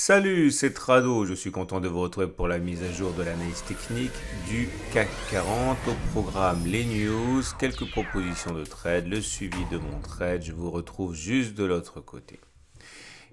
Salut, c'est Trado, je suis content de vous retrouver pour la mise à jour de l'analyse technique du CAC 40 au programme les news, quelques propositions de trade, le suivi de mon trade, je vous retrouve juste de l'autre côté.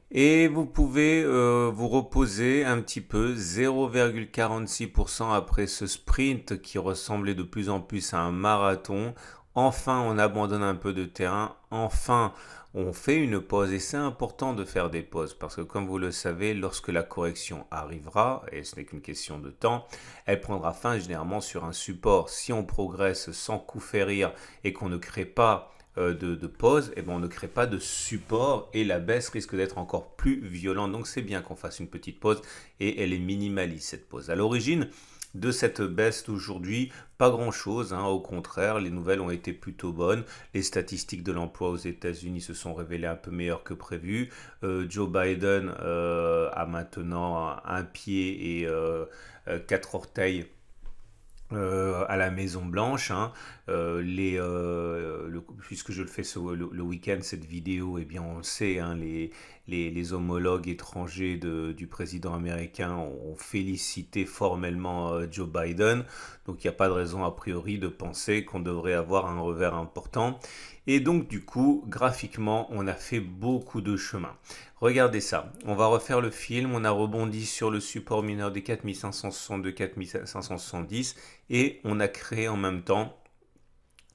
Et vous pouvez euh, vous reposer un petit peu, 0,46% après ce sprint qui ressemblait de plus en plus à un marathon. Enfin, on abandonne un peu de terrain. Enfin, on fait une pause et c'est important de faire des pauses parce que comme vous le savez, lorsque la correction arrivera, et ce n'est qu'une question de temps, elle prendra fin généralement sur un support. Si on progresse sans coup férir et qu'on ne crée pas euh, de, pause, et eh ben on ne crée pas de support et la baisse risque d'être encore plus violente. Donc c'est bien qu'on fasse une petite pause et elle est minimaliste cette pause. À l'origine, de cette baisse d'aujourd'hui, pas grand-chose, hein. au contraire, les nouvelles ont été plutôt bonnes. Les statistiques de l'emploi aux États-Unis se sont révélées un peu meilleures que prévu. Euh, Joe Biden euh, a maintenant un pied et euh, quatre orteils euh, à la Maison Blanche. Hein. Euh, euh, puisque je le fais le, week-end, cette vidéo, eh bien, on le sait, hein, les, homologues étrangers du président américain ont, ont félicité formellement Joe Biden. Donc, il n'y a pas de raison a priori de penser qu'on devrait avoir un revers important. Et donc du coup, graphiquement, on a fait beaucoup de chemin. Regardez ça, on va refaire le film, on a rebondi sur le support mineur des 4562, 4570 et on a créé en même temps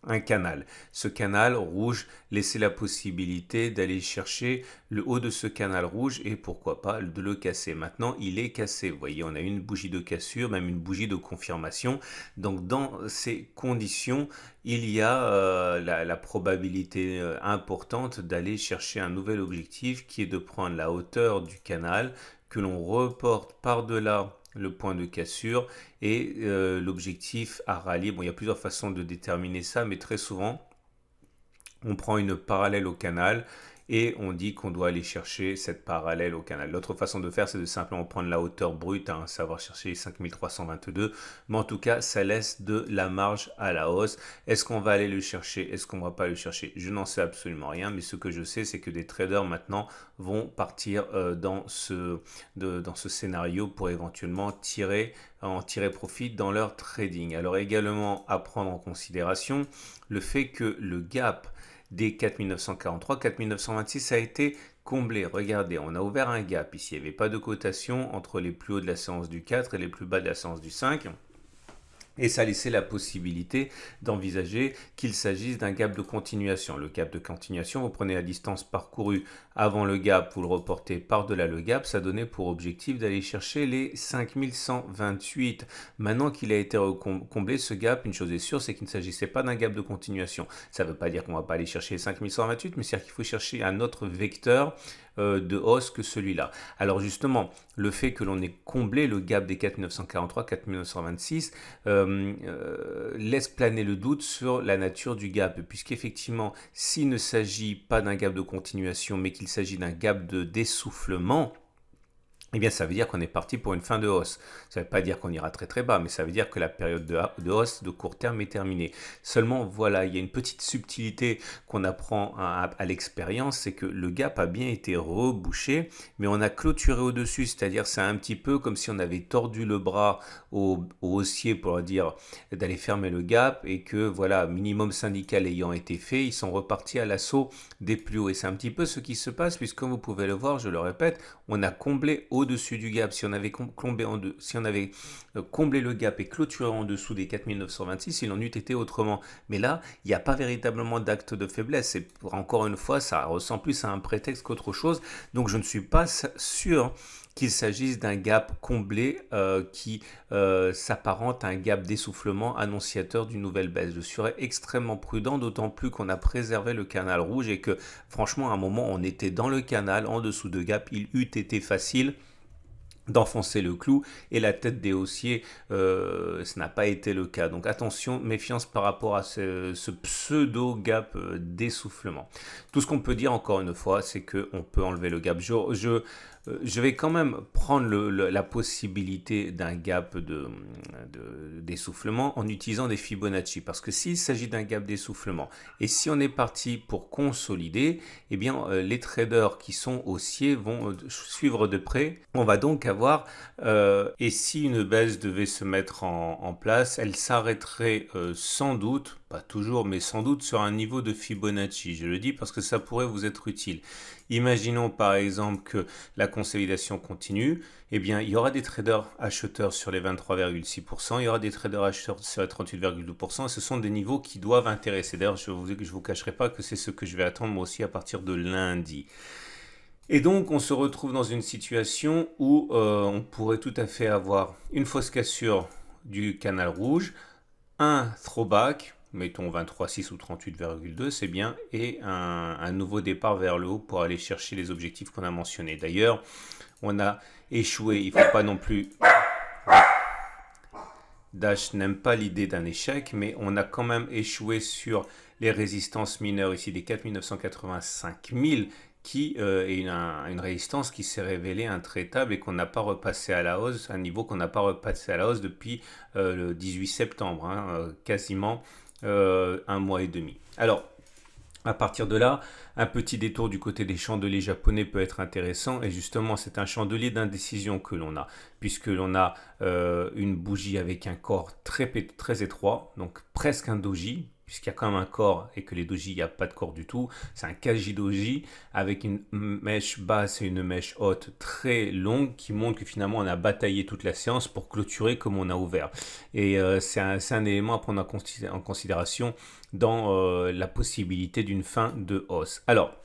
un canal. Ce canal rouge laissait la possibilité d'aller chercher le haut de ce canal rouge et pourquoi pas de le casser. Maintenant, il est cassé. Vous voyez, on a une bougie de cassure, même une bougie de confirmation. Donc, dans ces conditions, il y a euh, la, la, probabilité euh, importante d'aller chercher un nouvel objectif qui est de prendre la hauteur du canal que l'on reporte par-delà le point de cassure et euh, l'objectif à rallier. Bon, il y a plusieurs façons de déterminer ça, mais très souvent, on prend une parallèle au canal et on dit qu'on doit aller chercher cette parallèle au canal. L'autre façon de faire, c'est de simplement prendre la hauteur brute, à hein, savoir chercher 5322, mais en tout cas, ça laisse de la marge à la hausse. Est-ce qu'on va aller le chercher Est-ce qu'on va pas le chercher Je n'en sais absolument rien, mais ce que je sais, c'est que des traders maintenant vont partir euh, dans, ce, dans ce scénario pour éventuellement tirer en tirer profit dans leur trading. Alors également à prendre en considération le fait que le gap Dès 4943-4926, ça a été comblé. Regardez, on a ouvert un gap. Ici, il n'y avait pas de cotation entre les plus hauts de la séance du 4 et les plus bas de la séance du 5. Et ça laissait la possibilité d'envisager qu'il s'agisse d'un gap de continuation. Le gap de continuation, vous prenez la distance parcourue avant le gap, vous le reportez par-delà le gap, ça donnait pour objectif d'aller chercher les 5128. Maintenant qu'il a été comblé, ce gap, une chose est sûre, c'est qu'il ne s'agissait pas d'un gap de continuation. Ça ne veut pas dire qu'on ne va pas aller chercher les 5128, mais c'est-à-dire qu'il faut chercher un autre vecteur euh, de hausse que celui-là. Alors justement, le fait que l'on ait comblé le gap des 4943-4926 euh, euh, laisse planer le doute sur la nature du gap, puisqu'effectivement, s'il ne s'agit pas d'un gap de continuation, mais qu'il s'agit d'un gap de dessoufflement, eh bien ça veut dire qu'on est parti pour une fin de hausse. Ça ne veut pas dire qu'on ira très très bas, mais ça veut dire que la période de, hausse de court terme est terminée. Seulement, voilà, il y a une petite subtilité qu'on apprend à, l'expérience, c'est que le gap a bien été rebouché, mais on a clôturé au-dessus, c'est-à-dire c'est un petit peu comme si on avait tordu le bras au, haussier pour dire d'aller fermer le gap et que voilà, minimum syndical ayant été fait, ils sont repartis à l'assaut des plus hauts. Et c'est un petit peu ce qui se passe, puisque comme vous pouvez le voir, je le répète, on a comblé au au-dessus du gap, si on avait comblé, en si on avait euh, comblé le gap et clôturé en dessous des 4926, il en eût été autrement. Mais là, il n'y a pas véritablement d'acte de faiblesse. Et encore une fois, ça ressemble plus à un prétexte qu'autre chose. Donc je ne suis pas sûr qu'il s'agisse d'un gap comblé euh, qui euh, s'apparente à un gap d'essoufflement annonciateur d'une nouvelle baisse. Je serais extrêmement prudent, d'autant plus qu'on a préservé le canal rouge et que franchement à un moment on était dans le canal en dessous de gap, il eût été facile d'enfoncer le clou et la tête des haussiers, euh, ce n'a pas été le cas. Donc attention, méfiance par rapport à ce, pseudo gap euh, d'essoufflement. Tout ce qu'on peut dire encore une fois, c'est que on peut enlever le gap. je je vais quand même prendre la possibilité d'un gap d'essoufflement en utilisant des Fibonacci, parce que s'il s'agit d'un gap d'essoufflement, et si on est parti pour consolider, eh bien euh, les traders qui sont haussiers vont euh, suivre de près. On va donc avoir, euh, et si une baisse devait se mettre en place, elle s'arrêterait sans doute pas toujours, mais sans doute sur un niveau de Fibonacci. Je le dis parce que ça pourrait vous être utile. Imaginons par exemple que la consolidation continue, eh bien il y aura des traders acheteurs sur les 23,6%, il y aura des traders acheteurs sur les 38,2%, ce sont des niveaux qui doivent intéresser. D'ailleurs, je ne vous, je vous cacherai pas que c'est ce que je vais attendre moi aussi à partir de lundi. Et donc, on se retrouve dans une situation où euh, on pourrait tout à fait avoir une fausse cassure du canal rouge, un throwback, mettons 23,6 ou 38,2, c'est bien, et un, nouveau départ vers le haut pour aller chercher les objectifs qu'on a mentionnés. D'ailleurs, on a échoué, il ne faut pas non plus... Dash n'aime pas l'idée d'un échec, mais on a quand même échoué sur les résistances mineures, ici des 4985 000, qui euh, est une, résistance qui s'est révélée intraitable et qu'on n'a pas repassé à la hausse, un niveau qu'on n'a pas repassé à la hausse depuis euh, le 18 septembre, hein, euh, quasiment euh, un mois et demi. Alors, à partir de là, un petit détour du côté des chandeliers japonais peut être intéressant et justement c'est un chandelier d'indécision que l'on a puisque l'on a euh, une bougie avec un corps très, très étroit, donc presque un doji, puisqu'il y a quand même un corps et que les doji, il n'y a pas de corps du tout. C'est un kaji doji avec une mèche basse et une mèche haute très longue qui montre que finalement on a bataillé toute la séance pour clôturer comme on a ouvert. Et euh, c'est un, élément à prendre en considération dans euh, la possibilité d'une fin de hausse. Alors,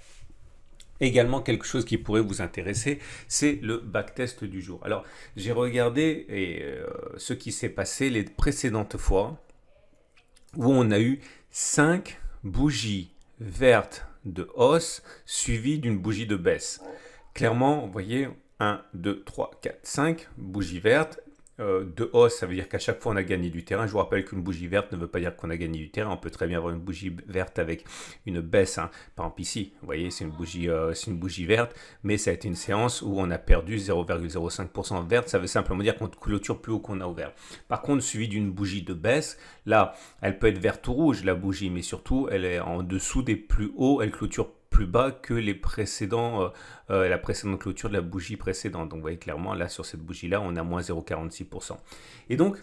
Également, quelque chose qui pourrait vous intéresser, c'est le backtest du jour. Alors, j'ai regardé euh, ce qui s'est passé les précédentes fois où on a eu 5 bougies vertes de hausse suivies d'une bougie de baisse. Clairement, vous voyez, 1, 2, 3, 4, 5 bougies vertes euh, de hausse, ça veut dire qu'à chaque fois on a gagné du terrain. Je vous rappelle qu'une bougie verte ne veut pas dire qu'on a gagné du terrain. On peut très bien avoir une bougie verte avec une baisse. Hein. Par exemple ici, vous voyez, c'est une, bougie, euh, une bougie verte, mais ça a été une séance où on a perdu 0,05% verte. Ça veut simplement dire qu'on clôture plus haut qu'on a ouvert. Par contre, suivi d'une bougie de baisse, là, elle peut être verte ou rouge, la bougie, mais surtout, elle est en dessous des plus hauts, elle clôture plus bas que les précédents, euh, euh, la précédente clôture de la bougie précédente. Donc vous voyez clairement, là sur cette bougie-là, on a moins 0,46%. Et donc,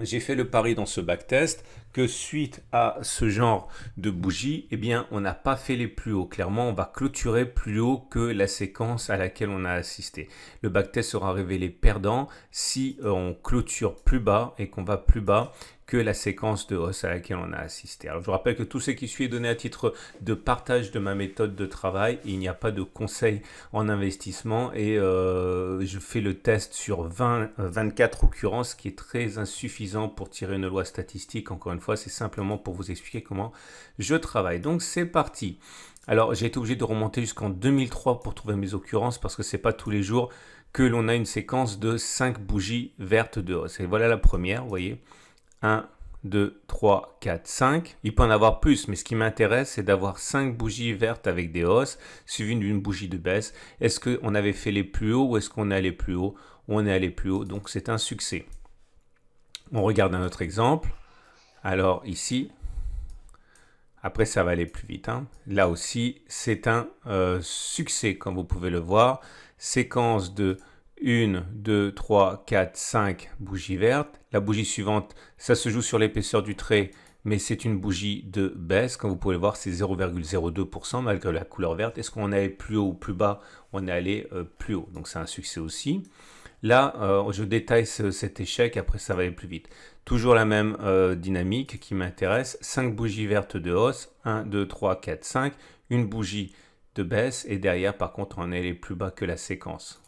j'ai fait le pari dans ce backtest que suite à ce genre de bougie, eh bien, on n'a pas fait les plus hauts. Clairement, on va clôturer plus haut que la séquence à laquelle on a assisté. Le backtest sera révélé perdant si euh, on clôture plus bas et qu'on va plus bas que la séquence de hausse à laquelle on a assisté. je vous rappelle que tout ce qui suit est donné à titre de partage de ma méthode de travail. Il n'y a pas de conseil en investissement et euh, je fais le test sur 20, 24 euh, occurrences, qui est très insuffisant ans pour tirer une loi statistique. Encore une fois, c'est simplement pour vous expliquer comment je travaille. Donc c'est parti. Alors j'ai été obligé de remonter jusqu'en 2003 pour trouver mes occurrences parce que c'est pas tous les jours que l'on a une séquence de cinq bougies vertes de hausse. Et voilà la première, vous voyez. 1, 2, 3, 4, 5. Il peut en avoir plus, mais ce qui m'intéresse, c'est d'avoir cinq bougies vertes avec des hausses, suivies d'une bougie de baisse. Est-ce qu'on avait fait les plus hauts ou est-ce qu'on est allé plus haut On est allé plus haut, donc c'est un succès. On regarde un autre exemple. Alors ici, après ça va aller plus vite. Hein. Là aussi, c'est un euh, succès, comme vous pouvez le voir. Séquence de 1, 2, 3, 4, 5 bougies vertes. La bougie suivante, ça se joue sur l'épaisseur du trait, mais c'est une bougie de baisse. Comme vous pouvez le voir, c'est 0,02% malgré la couleur verte. Est-ce qu'on allait plus haut ou plus bas On est allé euh, plus haut, donc c'est un succès aussi. Là, euh, je détaille cet échec, après ça va aller plus vite. Toujours la même euh, dynamique qui m'intéresse, 5 bougies vertes de hausse, 1, 2, 3, 4, 5, une bougie de baisse, et derrière par contre on est les plus bas que la séquence.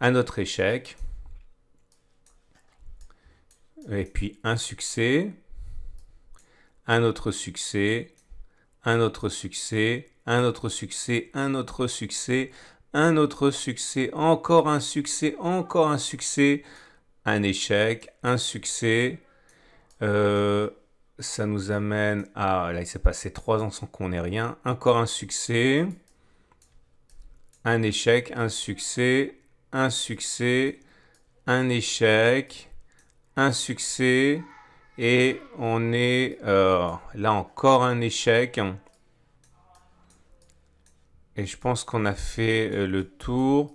un autre échec, et puis un succès, un autre succès, un autre succès, un autre succès, un autre succès, un autre succès, encore un succès, encore un succès, un échec, un succès. Euh, ça nous amène à... Là, il s'est passé trois ans sans qu'on ait rien. Encore un succès, un échec, un succès, un succès, un échec, un succès. Et on est... Euh, là encore un échec. Et je pense qu'on a fait euh, le tour.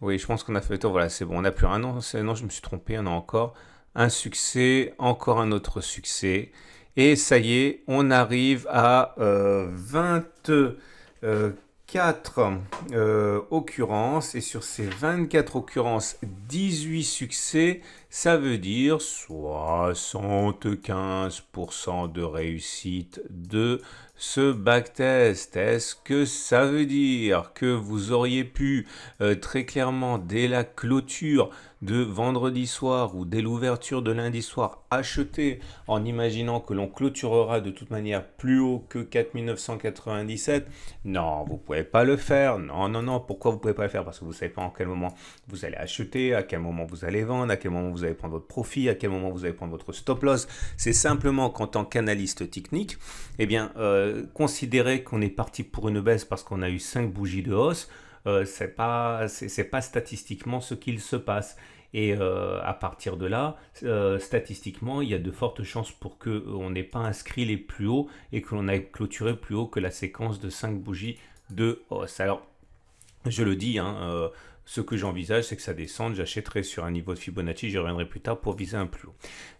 Oui, je pense qu'on a fait le tour. Voilà, c'est bon, on n'a plus rien. Non, je me suis trompé, on a encore un succès, encore un autre succès. Et ça y est, on arrive à 24 euh, euh, occurrences. Et sur ces 24 occurrences, 18 succès, ça veut dire 75% de réussite de ce backtest, est-ce que ça veut dire que vous auriez pu euh, très clairement dès la clôture de vendredi soir ou dès l'ouverture de lundi soir acheter en imaginant que l'on clôturera de toute manière plus haut que 4997 Non, vous pouvez pas le faire. Non, non, non. Pourquoi vous pouvez pas le faire Parce que vous savez pas en quel moment vous allez acheter, à quel moment vous allez vendre, à quel moment vous allez prendre votre profit, à quel moment vous allez prendre votre stop loss. C'est simplement qu'en tant qu'analyste technique, eh bien, euh, euh, considérer qu'on est parti pour une baisse parce qu'on a eu cinq bougies de hausse, ce euh, c'est pas, c'est, pas statistiquement ce qu'il se passe. Et euh, à partir de là, statistiquement, il y a de fortes chances pour qu'on n'ait pas inscrit les plus hauts et que l'on ait clôturé plus haut que la séquence de 5 bougies de hausse. Alors, je le dis, hein, ce que j'envisage, c'est que ça descende, j'achèterai sur un niveau de Fibonacci, j'y reviendrai plus tard pour viser un plus haut.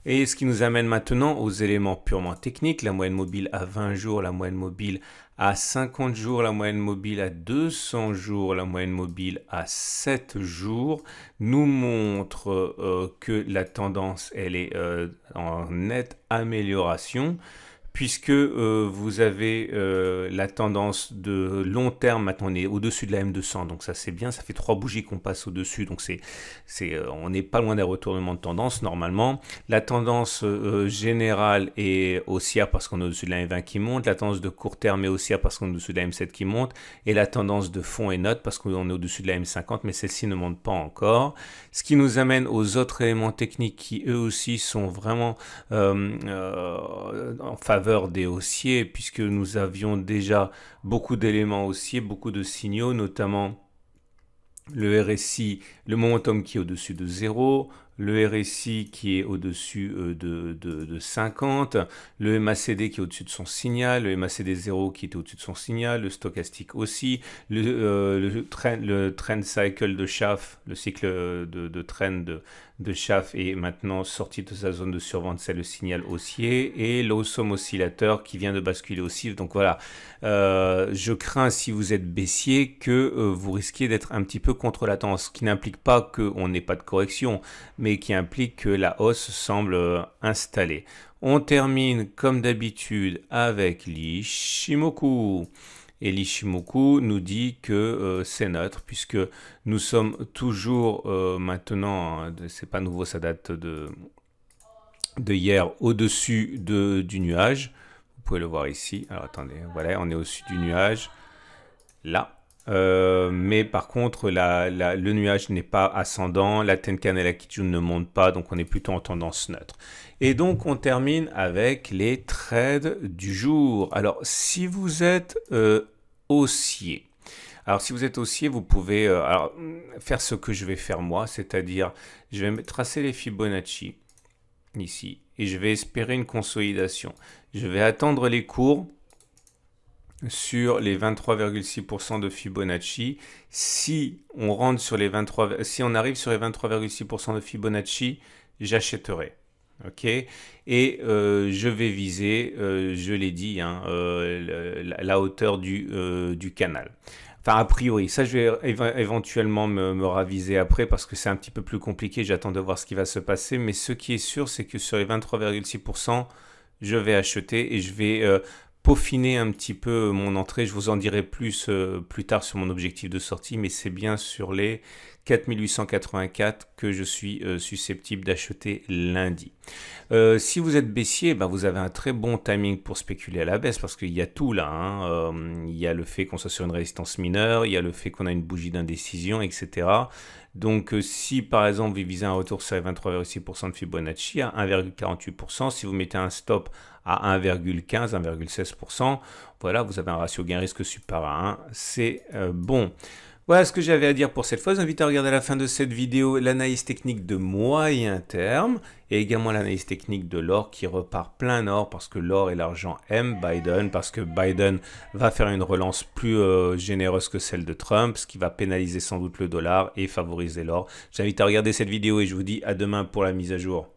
Et ce qui nous amène maintenant aux éléments purement techniques, la moyenne mobile à 20 jours, la moyenne mobile à 50 jours, la moyenne mobile à 200 jours, la moyenne mobile à 7 jours, nous montre euh, que la tendance, elle est euh, en nette amélioration puisque euh, vous avez euh, la tendance de long terme, maintenant on est au-dessus de la M200, donc ça c'est bien, ça fait trois bougies qu'on passe au-dessus, donc c'est, euh, on n'est pas loin d'un retournement de tendance normalement. La tendance générale est haussière parce qu'on est au-dessus de la M20 qui monte, la tendance de court terme est haussière parce qu'on est au-dessus de la M7 qui monte, et la tendance de fond est note parce qu'on est au-dessus de la M50, mais celle-ci ne monte pas encore. Ce qui nous amène aux autres éléments techniques qui eux aussi sont vraiment en faveur des haussiers, puisque nous avions déjà beaucoup d'éléments haussiers, beaucoup de signaux, notamment le RSI, le momentum qui est au-dessus de 0 le RSI qui est au-dessus euh, de, 50, le MACD qui est au-dessus de son signal, le MACD 0 qui est au-dessus de son signal, le stochastique aussi, le, euh, trend, cycle de Schaff, le cycle de, de trend de, de Schaff est maintenant sorti de sa zone de survente, c'est le signal haussier, et l'ossum oscillateur qui vient de basculer aussi. Donc voilà, euh, je crains si vous êtes baissier que vous risquiez d'être un petit peu contre la tendance, ce qui n'implique pas qu'on n'ait pas de correction, qui implique que la hausse semble euh, installée. On termine comme d'habitude avec l'Ishimoku. Et l'Ishimoku nous dit que euh, c'est neutre, puisque nous sommes toujours euh, maintenant, hein, c'est pas nouveau, ça date de, de hier, au-dessus de, du nuage. Vous pouvez le voir ici. Alors attendez, voilà, on est au-dessus du nuage. Là. Euh, mais par contre, le nuage n'est pas ascendant, la Tenkan et la Kijun ne montent pas, donc on est plutôt en tendance neutre. Et donc, on termine avec les trades du jour. Alors, si vous êtes euh, haussier, alors si vous êtes haussier, vous pouvez euh, faire ce que je vais faire moi, c'est-à-dire, je vais tracer les Fibonacci ici, et je vais espérer une consolidation. Je vais attendre les cours sur les 23,6% de Fibonacci. Si on, rentre sur les 23, si on arrive sur les 23,6% de Fibonacci, j'achèterai. Ok Et euh, je vais viser, euh, je l'ai dit, hein, euh, la, hauteur du, canal. Enfin, a priori, ça je vais éventuellement me, raviser après parce que c'est un petit peu plus compliqué, j'attends de voir ce qui va se passer, mais ce qui est sûr, c'est que sur les 23,6%, je vais acheter et je vais peaufiner un petit peu mon entrée. Je vous en dirai plus euh, plus tard sur mon objectif de sortie, mais c'est bien sur les 4884 que je suis euh, susceptible d'acheter lundi. Euh, si vous êtes baissier, ben vous avez un très bon timing pour spéculer à la baisse parce qu'il y a tout là. Hein. Euh, il y a le fait qu'on soit sur une résistance mineure, il y a le fait qu'on a une bougie d'indécision, etc. Donc euh, si par exemple vous visez un retour sur 23,6% de Fibonacci à 1,48%, si vous mettez un stop à 1,15, 1,16%, voilà, vous avez un ratio gain-risque supérieur à 1, c'est bon. Voilà ce que j'avais à dire pour cette fois. Je vous invite à regarder à la fin de cette vidéo l'analyse technique de moyen terme et également l'analyse technique de l'or qui repart plein or parce que l'or et l'argent aiment Biden, parce que Biden va faire une relance plus euh, généreuse que celle de Trump, ce qui va pénaliser sans doute le dollar et favoriser l'or. J'invite à regarder cette vidéo et je vous dis à demain pour la mise à jour.